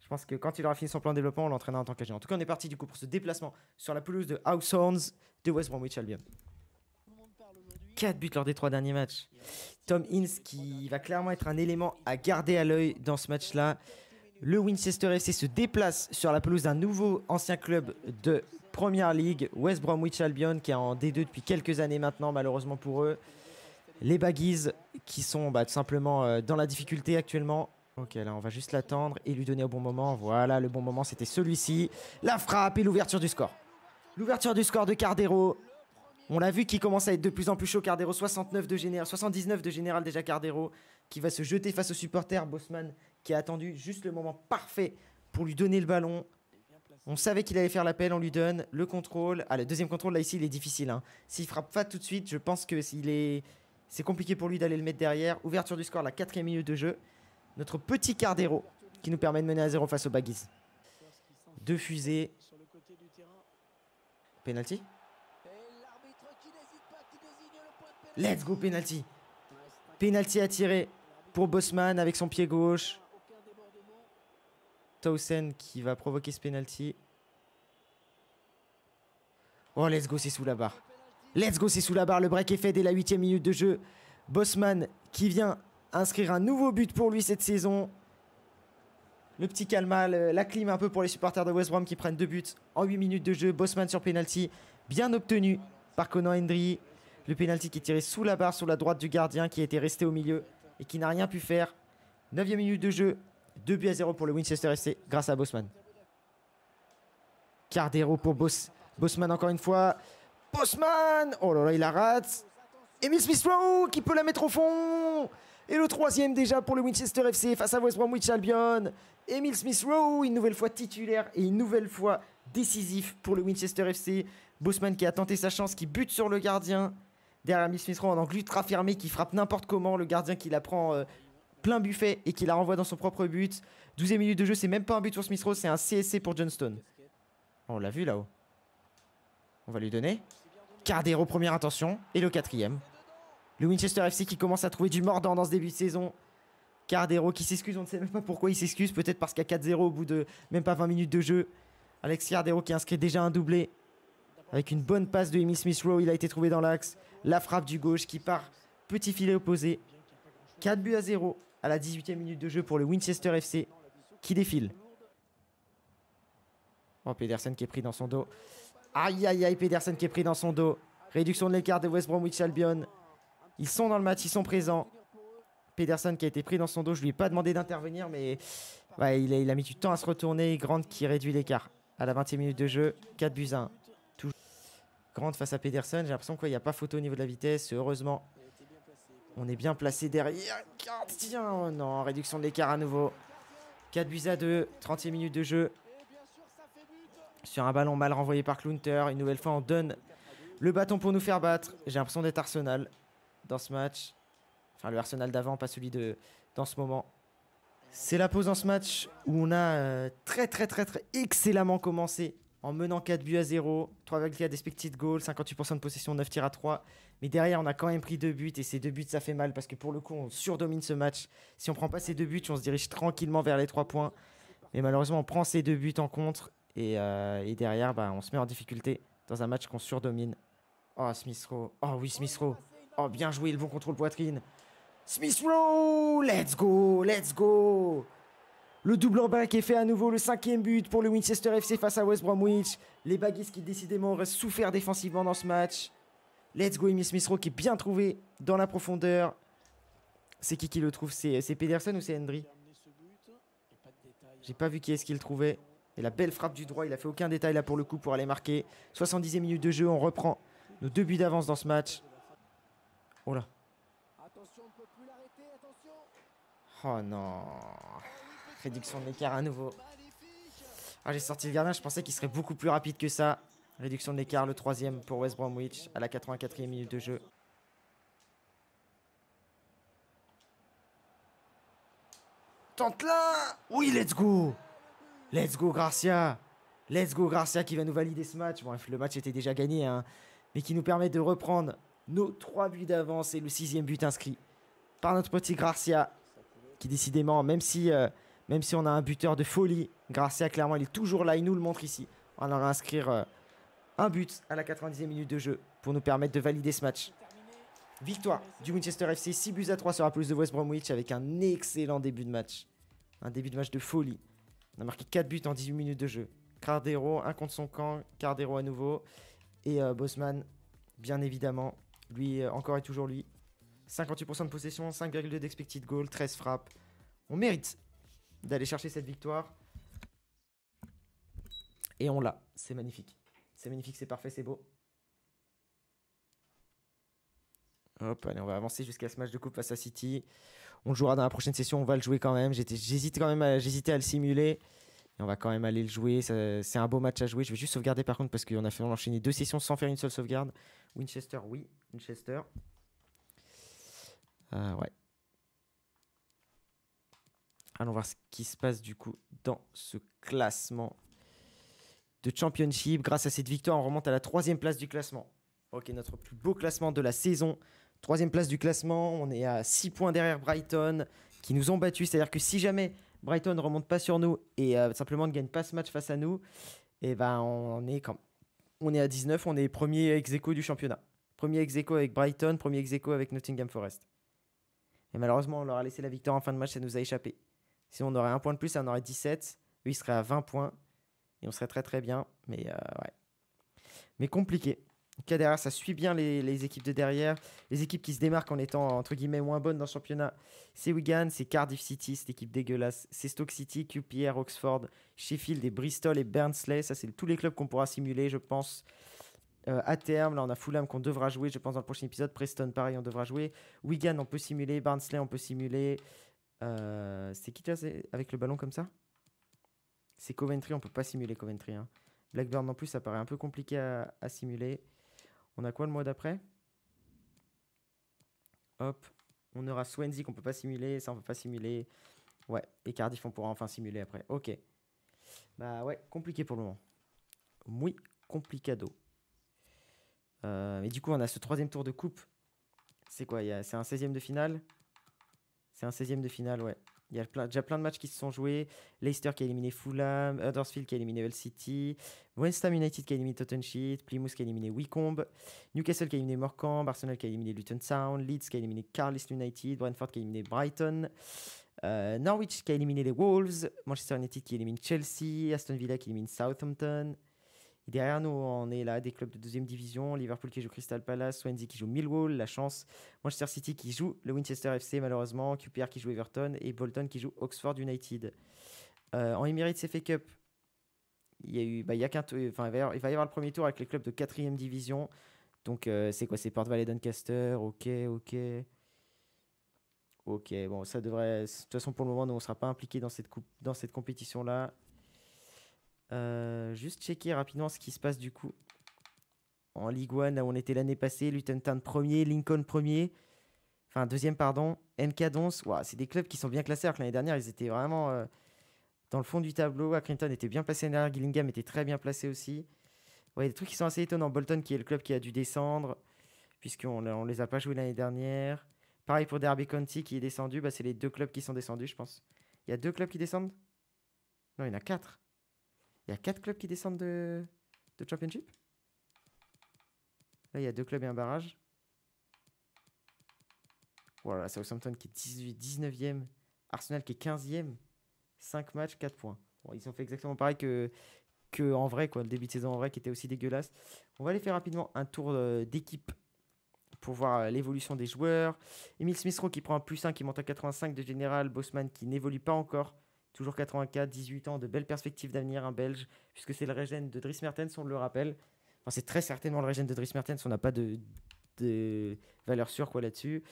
Je pense que quand il aura fini son plan de développement, on l'entraînera en tant qu'AG. En tout cas, on est parti du coup pour ce déplacement sur la pelouse de Horns de West Bromwich Albion. 4 buts lors des 3 derniers matchs. Tom Ince qui va clairement être un élément à garder à l'œil dans ce match-là. Le Winchester FC se déplace sur la pelouse d'un nouveau ancien club de Première League, West Bromwich Albion, qui est en D2 depuis quelques années maintenant, malheureusement pour eux. Les Baggies, qui sont bah, tout simplement euh, dans la difficulté actuellement. Ok, là, on va juste l'attendre et lui donner au bon moment. Voilà, le bon moment, c'était celui-ci. La frappe et l'ouverture du score. L'ouverture du score de Cardero. On l'a vu qui commence à être de plus en plus chaud. Cardero, 69 de général, 79 de général déjà Cardero, qui va se jeter face aux supporters. Bosman qui a attendu juste le moment parfait pour lui donner le ballon. On savait qu'il allait faire l'appel, on lui donne le contrôle. Ah, le deuxième contrôle, là, ici, il est difficile. S'il hein. S'il frappe pas tout de suite, je pense que c'est compliqué pour lui d'aller le mettre derrière. Ouverture du score, la quatrième minute de jeu. Notre petit quart Cardero qui nous permet de mener à zéro face aux Baggies. Deux fusées. Penalty Let's go, penalty Penalty à tirer pour Bosman avec son pied gauche. Towson qui va provoquer ce penalty. Oh, let's go, c'est sous la barre. Let's go, c'est sous la barre. Le break est fait dès la huitième minute de jeu. Bossman qui vient inscrire un nouveau but pour lui cette saison. Le petit calma, euh, la clim un peu pour les supporters de West Brom qui prennent deux buts en 8 minutes de jeu. Bossman sur penalty, bien obtenu par Conan Hendry. Le penalty qui est tiré sous la barre, sur la droite du gardien qui était resté au milieu et qui n'a rien pu faire. 9 minute de jeu, 2 buts à 0 pour le Winchester FC grâce à Bosman. Cardero pour Bosman encore une fois. Bosman Oh là là, il la rate. Emile Smith-Rowe qui peut la mettre au fond. Et le troisième déjà pour le Winchester FC face à West Bromwich Albion. Emile Smith-Rowe, une nouvelle fois titulaire et une nouvelle fois décisif pour le Winchester FC. Bosman qui a tenté sa chance, qui bute sur le gardien. Derrière Emile Smith-Rowe en angle ultra fermé qui frappe n'importe comment. Le gardien qui la prend euh, plein buffet et qui la renvoie dans son propre but. 12 e minute de jeu, c'est même pas un but pour Smith Rowe, c'est un CSC pour Johnstone. On l'a vu là-haut. On va lui donner. Cardero, première intention. Et le quatrième. Le Winchester FC qui commence à trouver du mordant dans ce début de saison. Cardero qui s'excuse, on ne sait même pas pourquoi il s'excuse. Peut-être parce qu'à 4-0 au bout de même pas 20 minutes de jeu. Alex Cardero qui inscrit déjà un doublé. Avec une bonne passe de Amy Smith Rowe, il a été trouvé dans l'axe. La frappe du gauche qui part petit filet opposé. 4 buts à 0 à la 18e minute de jeu pour le Winchester FC qui défile. Oh, Pedersen qui est pris dans son dos. Aïe, aïe, aïe, Pedersen qui est pris dans son dos. Réduction de l'écart de West Bromwich Albion. Ils sont dans le match, ils sont présents. Pedersen qui a été pris dans son dos, je lui ai pas demandé d'intervenir, mais il, a, mis du temps à se retourner. Grande qui réduit l'écart à la 20e minute de jeu. 4 buts 1. Grande face à Pedersen, j'ai l'impression qu'il n'y a pas photo au niveau de la vitesse. Heureusement, on est bien placé derrière. Tiens, non, réduction de l'écart à nouveau. 4 buts à 2, 30e minute de jeu. Sur un ballon mal renvoyé par Klunter. Une nouvelle fois, on donne le bâton pour nous faire battre. J'ai l'impression d'être Arsenal dans ce match. Enfin, le Arsenal d'avant, pas celui de dans ce moment. C'est la pause dans ce match où on a euh, très, très, très, très excellemment commencé en menant 4 buts à 0, 3,4 expected goals, 58% de possession, 9 tirs à 3. Mais derrière, on a quand même pris 2 buts et ces 2 buts, ça fait mal parce que pour le coup, on surdomine ce match. Si on prend pas ces 2 buts, on se dirige tranquillement vers les 3 points. Mais malheureusement, on prend ces 2 buts en contre euh, et, derrière, bah, on se met en difficulté dans un match qu'on surdomine. Oh, Smith Rowe. Oh oui, Smith Rowe. Oh, bien joué, le bon contrôle poitrine. Smith Rowe, let's go, let's go. Le double en bas est fait à nouveau, le cinquième but pour le Winchester FC face à West Bromwich. Les Baggies qui décidément auraient souffert défensivement dans ce match. Let's go, Amy Smith qui est bien trouvé dans la profondeur. C'est qui qui le trouve C'est Pedersen ou c'est Hendry J'ai pas vu qui est-ce qu'il trouvait. Et la belle frappe du droit, il a fait aucun détail là pour le coup pour aller marquer. 70e minute de jeu, on reprend nos deux buts d'avance dans ce match. Oh là. Oh non. Réduction de l'écart à nouveau. Ah, j'ai sorti le gardien, je pensais qu'il serait beaucoup plus rapide que ça. Réduction de l'écart, le troisième pour West Bromwich à la 84e minute de jeu. Tente là Oui, let's go Let's go Gracia Let's go Gracia qui va nous valider ce match. Bref, le match était déjà gagné, hein, mais qui nous permet de reprendre nos trois buts d'avance et le sixième but inscrit par notre petit Gracia qui décidément, même si... Euh, même si on a un buteur de folie, Gracia, clairement, il est toujours là. Il nous le montre ici. On va inscrire euh, un but à la 90e minute de jeu pour nous permettre de valider ce match. Victoire du Winchester FC, 6 buts à 3 sur la plus de West Bromwich avec un excellent début de match. Un début de match de folie. On a marqué 4 buts en 18 minutes de jeu. Cardero, un contre son camp, Cardero à nouveau. Et euh, Bosman, bien évidemment, lui euh, encore et toujours lui. 58% de possession, 5,2 d'expected goal, 13 frappes. On mérite d'aller chercher cette victoire. Et on l'a. C'est magnifique. C'est magnifique, c'est parfait, c'est beau. Hop, allez, on va avancer jusqu'à ce match de coupe face à City. On le jouera dans la prochaine session, on va le jouer quand même. J'hésitais quand même à, à le simuler. on va quand même aller le jouer. C'est un beau match à jouer. Je vais juste sauvegarder par contre parce qu'on a fait enchaîner deux sessions sans faire une seule sauvegarde. Winchester, oui. Winchester. ah ouais. Allons voir ce qui se passe du coup dans ce classement de Championship. Grâce à cette victoire, on remonte à la troisième place du classement. Ok, notre plus beau classement de la saison. Troisième place du classement, on est à 6 points derrière Brighton, qui nous ont battus. C'est-à-dire que si jamais Brighton ne remonte pas sur nous et euh, simplement ne gagne pas ce match face à nous, et eh ben on est quand on est à 19, on est premier ex -aequo du championnat. Premier ex -aequo avec Brighton, premier ex avec Nottingham Forest. Et malheureusement, on leur a laissé la victoire en fin de match, ça nous a échappé. Si on aurait un point de plus, on aurait 17. Lui, il serait à 20 points. Et on serait très très bien. Mais euh, ouais. Mais compliqué. Cas derrière, ça suit bien les, équipes de derrière. Les équipes qui se démarquent en étant entre guillemets moins bonnes dans le championnat, c'est Wigan, c'est Cardiff City, cette équipe dégueulasse, c'est Stoke City, QPR, Oxford, Sheffield et Bristol et Burnsley. Ça, c'est tous les clubs qu'on pourra simuler, je pense. Euh, à terme, là, on a Fulham qu'on devra jouer, je pense, dans le prochain épisode. Preston, pareil, on devra jouer. Wigan, on peut simuler. Barnsley, on peut simuler. Euh, c'est qui avec le ballon comme ça C'est Coventry, on peut pas simuler Coventry. Hein. Blackburn en plus, ça paraît un peu compliqué à, simuler. On a quoi le mois d'après Hop, on aura Swansea qu'on peut pas simuler, ça on peut pas simuler. Ouais, et Cardiff on pourra enfin simuler après. Ok. Bah ouais, compliqué pour le moment. Muy complicado. Euh, mais du coup, on a ce troisième tour de coupe. C'est quoi C'est un 16 e de finale c'est un 16 ème de finale, ouais. Il y a plein, déjà plein de matchs qui se sont joués. Leicester qui a éliminé Fulham, Huddersfield qui a éliminé Hull City, West Ham United qui a éliminé Tottenham Plymouth qui a éliminé Wycombe, Newcastle qui a éliminé Morecambe, Arsenal qui a éliminé Luton Sound, Leeds qui a éliminé Carlisle United, Brentford qui a éliminé Brighton, euh, Norwich qui a éliminé les Wolves, Manchester United qui élimine Chelsea, Aston Villa qui élimine Southampton, derrière nous, on est là, des clubs de deuxième division, Liverpool qui joue Crystal Palace, Swansea qui joue Millwall, la chance, Manchester City qui joue le Winchester FC malheureusement, QPR qui joue Everton et Bolton qui joue Oxford United. Euh, en Emirates FA Cup, il, y a eu, bah, il, y enfin, il, va y avoir, le premier tour avec les clubs de quatrième division. Donc euh, c'est quoi C'est Port Valley Doncaster, ok, ok. Ok, bon, ça devrait. De toute façon, pour le moment, nous, on ne sera pas impliqué dans cette, coupe, dans cette compétition-là. Euh, juste checker rapidement ce qui se passe du coup. En Ligue 1, là où on était l'année passée, Luton Town premier, Lincoln premier, enfin deuxième, pardon, NK Dons. c'est des clubs qui sont bien classés alors que l'année dernière, ils étaient vraiment euh, dans le fond du tableau. Accrington était bien placé derrière, Gillingham était très bien placé aussi. Ouais, des trucs qui sont assez étonnants. Bolton qui est le club qui a dû descendre, puisqu'on ne les a pas joués l'année dernière. Pareil pour Derby County qui est descendu, bah, c'est les deux clubs qui sont descendus, je pense. Il y a deux clubs qui descendent Non, il y en a quatre. Il y a quatre clubs qui descendent de, Championship. Là, il y a deux clubs et un barrage. Voilà, Southampton qui est 18, 19e. Arsenal qui est 15e. 5 matchs, 4 points. ils ont fait exactement pareil que, que en vrai, quoi, le début de saison en vrai qui était aussi dégueulasse. On va aller faire rapidement un tour euh, d'équipe pour voir euh, l'évolution des joueurs. Emile Smith-Rowe qui prend un plus 1 qui monte à 85 de général. Bosman qui n'évolue pas encore. Toujours 84, 18 ans, de belles perspectives d'avenir, un Belge, puisque c'est le régène de Dries Mertens, on le rappelle. Enfin, c'est très certainement le régène de Dries Mertens, on n'a pas de, de valeur sûre quoi là-dessus.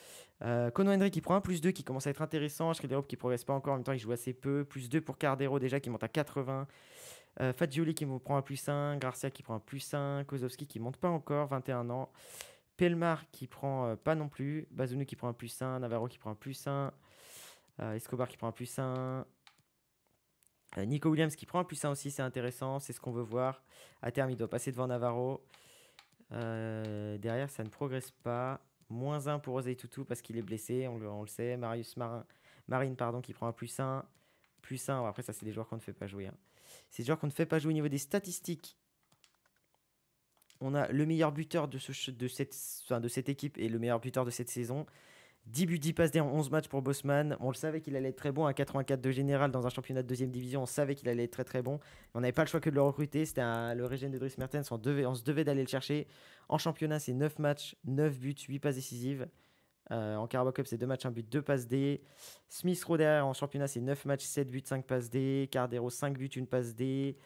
Euh, qui prend un plus 2 qui commence à être intéressant. Schreederop qui progresse pas encore en même temps, il joue assez peu. Plus 2 pour Cardero déjà qui monte à 80. Euh, Fagioli qui prend un plus 1. Garcia qui prend un plus 1. Kozowski qui monte pas encore, 21 ans. Pelmar qui prend euh, pas non plus. Bazunu qui prend un plus 1. Navarro qui prend un plus 1. Euh, Escobar qui prend un plus 1. Euh, Nico Williams qui prend un plus 1 aussi, c'est intéressant, c'est ce qu'on veut voir. À terme, il doit passer devant Navarro. Euh, derrière, ça ne progresse pas. Moins 1 pour Osei Tutu parce qu'il est blessé, on le, le, sait. Marius Marin, Marine pardon, qui prend un plus 1. Plus 1, après ça, c'est des joueurs qu'on ne fait pas jouer. Hein. C'est des joueurs qu'on ne fait pas jouer au niveau des statistiques. On a le meilleur buteur de, de, cette, de cette équipe et le meilleur buteur de cette saison. 10 buts, 10 passes en 11 matchs pour Bosman. On le savait qu'il allait être très bon à 84 de général dans un championnat de deuxième division. On savait qu'il allait être très très bon. On n'avait pas le choix que de le recruter. C'était le régime de Dries Mertens. On, devait, on se devait d'aller le chercher. En championnat, c'est 9 matchs, 9 buts, 8 passes décisives. Euh, en Carabao Cup, c'est 2 matchs, 1 but, 2 passes D. Smith Rowe derrière en championnat, c'est 9 matchs, 7 buts, 5 passes D. Cardero, 5 buts, 1 passe D.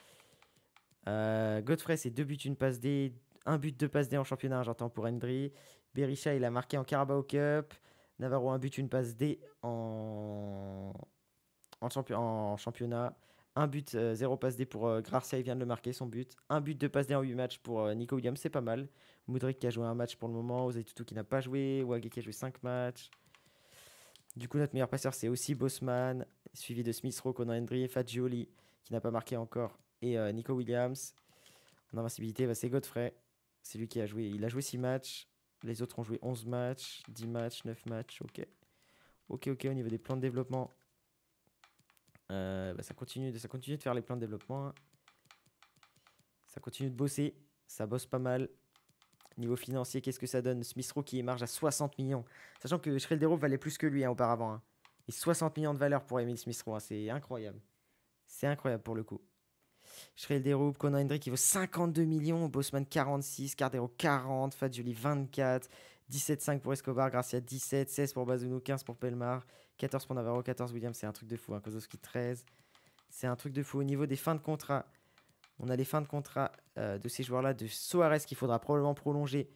Euh, Godfrey, c'est 2 buts, 1 passe D. 1 but, 2 passes D en championnat, j'entends pour Hendry. Berisha, il a marqué en Carabao Cup. Navarro, un but, une passe D en, championnat. Un but, euh, zéro passe D pour euh, Garcia. il vient de le marquer, son but. Un but de passe D en huit matchs pour euh, Nico Williams, c'est pas mal. Moudric qui a joué un match pour le moment, Ozai Tutu qui n'a pas joué, Wage qui a joué cinq matchs. Du coup, notre meilleur passeur, c'est aussi Bosman, suivi de Smith Rowe, Conan Hendry, Fagioli, qui n'a pas marqué encore, et Nico Williams. En invincibilité, bah, c'est Godfrey. C'est lui qui a joué. Il a joué six matchs. Les autres ont joué 11 matchs, 10 matchs, 9 matchs, ok. Ok, ok, au niveau des plans de développement, euh, bah, ça, continue de, ça continue de faire les plans de développement. Hein. Ça continue de bosser, ça bosse pas mal. Niveau financier, qu'est-ce que ça donne Smith Rowe qui marge à 60 millions. Sachant que Schreldero valait plus que lui hein, auparavant. Hein. Et 60 millions de valeur pour Emile Smith Rowe, c'est incroyable. C'est incroyable pour le coup. Shreel Deroub, Conan Hendrick, qui vaut 52 millions. Bosman, 46. Cardero, 40. Julie 24. 17-5 pour Escobar, Gracia 17, 16 pour Bazounou, 15 pour Pelmar, 14 pour Navarro, 14 Williams, c'est un truc de fou. Hein. Kozowski 13, c'est un truc de fou. Au niveau des fins de contrat, on a les fins de contrat euh, de ces joueurs-là, de Soares qu'il faudra probablement prolonger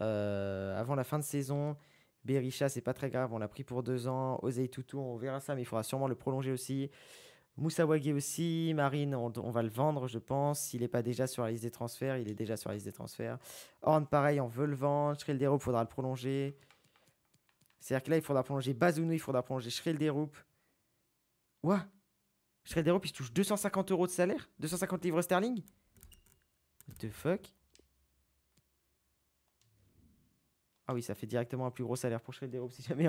euh, avant la fin de saison. Berisha, c'est pas très grave, on l'a pris pour deux ans. Osei Toutou, on verra ça, mais il faudra sûrement le prolonger aussi. Moussa aussi, Marine, on, va le vendre, je pense. S'il n'est pas déjà sur la liste des transferts, il est déjà sur la liste des transferts. Horn, pareil, on veut le vendre. Deroupe, il faudra le prolonger. C'est-à-dire que là, il faudra prolonger Bazounou, il faudra prolonger Quoi Ouah Deroupe il touche 250 euros de salaire 250 livres sterling What the fuck Ah oui, ça fait directement un plus gros salaire pour Schroeder si jamais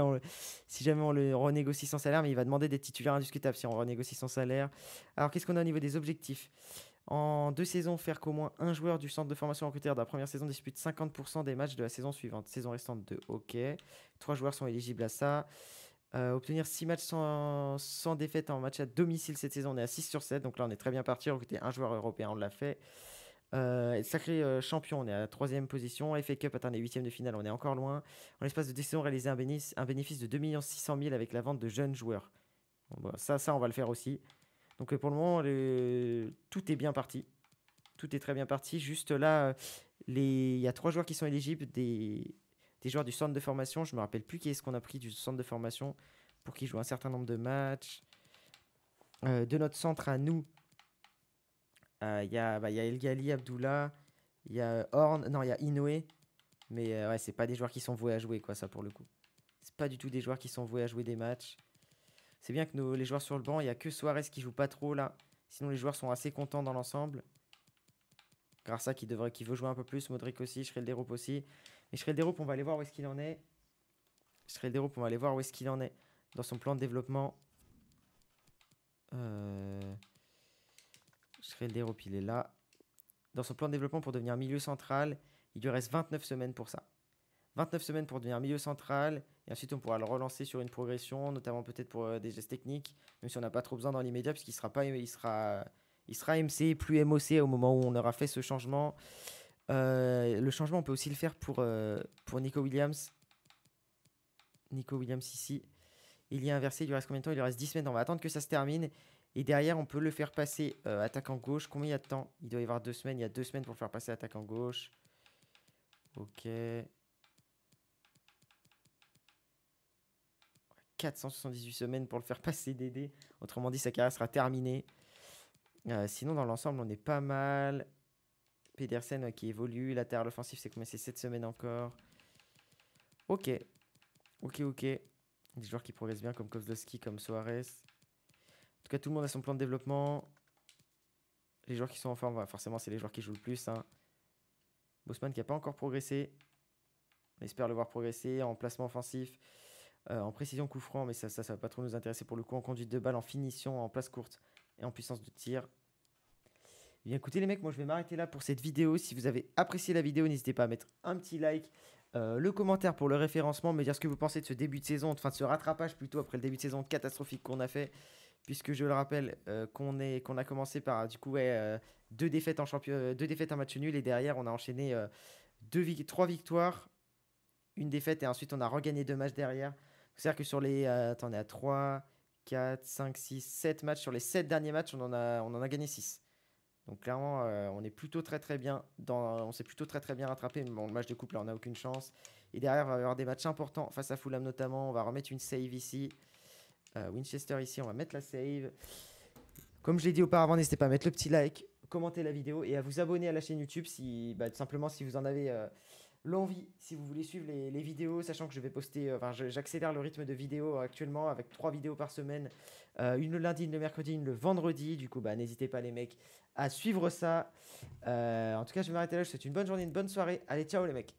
si jamais on le renégocie sans salaire, mais il va demander d'être titulaire indiscutable si on renégocie sans salaire. Alors qu'est-ce qu'on a au niveau des objectifs En deux saisons, faire qu'au moins un joueur du centre de formation recruteur de la première saison dispute 50% des matchs de la saison suivante, saison restante de hockey. Trois joueurs sont éligibles à ça. Euh, obtenir 6 matchs sans, sans, défaite en match à domicile cette saison, on est à 6 sur 7, donc là on est très bien parti, recruter un joueur européen, on l'a fait. Euh, sacré euh, champion, on est à la troisième position. FA Cup atteint les huitièmes de finale, on est encore loin. En l'espace de 10 saisons, réalisé un, bénéfice, un bénéfice de 2 600 000 avec la vente de jeunes joueurs. Bah, ça, ça, on va le faire aussi. Donc euh, pour le moment, tout est bien parti. Tout est très bien parti. Juste là, les... il y a trois joueurs qui sont éligibles, des... joueurs du centre de formation. Je me rappelle plus qui est-ce qu'on a pris du centre de formation pour qu'ils jouent un certain nombre de matchs. de notre centre à nous, il euh, y, a, bah, El Abdullah, il y a euh, Horn, non, il y a Inoue. Mais euh, ouais, c'est pas des joueurs qui sont voués à jouer, quoi, ça pour le coup. C'est pas du tout des joueurs qui sont voués à jouer des matchs. C'est bien que les joueurs sur le banc, il y a que Suarez qui joue pas trop là. Sinon, les joueurs sont assez contents dans l'ensemble. à qui, devrait, qui veut jouer un peu plus, Modric aussi, Schrelderop aussi. Mais Schrelderop, on va aller voir où est-ce qu'il en est. Schrelderop, on va aller voir où est-ce qu'il en est dans son plan de développement. Euh... Je hope est là. Dans son plan de développement pour devenir milieu central, il lui reste 29 semaines pour ça. 29 semaines pour devenir milieu central, et ensuite on pourra le relancer sur une progression, notamment peut-être pour euh, des gestes techniques, même si on n'a pas trop besoin dans l'immédiat, puisqu'il sera pas, il sera, il sera MC plus MOC au moment où on aura fait ce changement. Euh, le changement, on peut aussi le faire pour, euh, pour Nico Williams. Nico Williams ici. Il y a inversé, il lui reste combien de temps Il lui reste 10 semaines. On va attendre que ça se termine. Et derrière, on peut le faire passer euh, attaque en gauche. Combien il y a de temps Il doit y avoir deux semaines. Il y a deux semaines pour faire passer attaque en gauche. Ok. 478 semaines pour le faire passer DD. Autrement dit, sa carrière sera terminée. Euh, sinon, dans l'ensemble, on est pas mal. Pedersen qui évolue. La terre, offensive, c'est combien C'est 7 semaines encore. Ok. Ok, ok. Des joueurs qui progressent bien comme Kozlowski, comme Soares tout tout le monde a son plan de développement. Les joueurs qui sont en forme, forcément, c'est les joueurs qui jouent le plus. Hein. Bosman qui n'a pas encore progressé. On espère le voir progresser en placement offensif, euh, en précision coup franc, mais ça, ça ne va pas trop nous intéresser pour le coup. En conduite de balle, en finition, en place courte et en puissance de tir. Bien écoutez les mecs, moi je vais m'arrêter là pour cette vidéo. Si vous avez apprécié la vidéo, n'hésitez pas à mettre un petit like, euh, le commentaire pour le référencement, me dire ce que vous pensez de ce début de saison, enfin de ce rattrapage plutôt après le début de saison catastrophique qu'on a fait puisque je le rappelle euh, qu'on qu'on qu'on a commencé par du coup euh, deux défaites en champion, euh, deux défaites un match nul et derrière on a enchaîné deux trois victoires, une défaite et ensuite on a regagné deux matchs derrière. C'est-à-dire que sur les attends, on à 3 4 5 6 7 matchs sur les 7 derniers matchs, on en a on en a gagné 6. Donc clairement on est plutôt très très bien dans on s'est plutôt très très bien rattrapé bon, le match de couple là, on a aucune chance et derrière on va avoir des matchs importants face à Fulham notamment, on va remettre une save ici. Euh, Winchester ici, on va mettre la save. Comme je l'ai dit auparavant, n'hésitez pas à mettre le petit like, commenter la vidéo et à vous abonner à la chaîne YouTube si, bah, simplement si vous en avez euh, l'envie, si vous voulez suivre les, vidéos, sachant que je vais poster, euh, enfin j'accélère le rythme de vidéos actuellement avec trois vidéos par semaine, une le lundi, une le mercredi, une le vendredi. Du coup, bah, n'hésitez pas les mecs à suivre ça. en tout cas, je vais m'arrêter là. Je vous souhaite une bonne journée, une bonne soirée. Allez, ciao les mecs.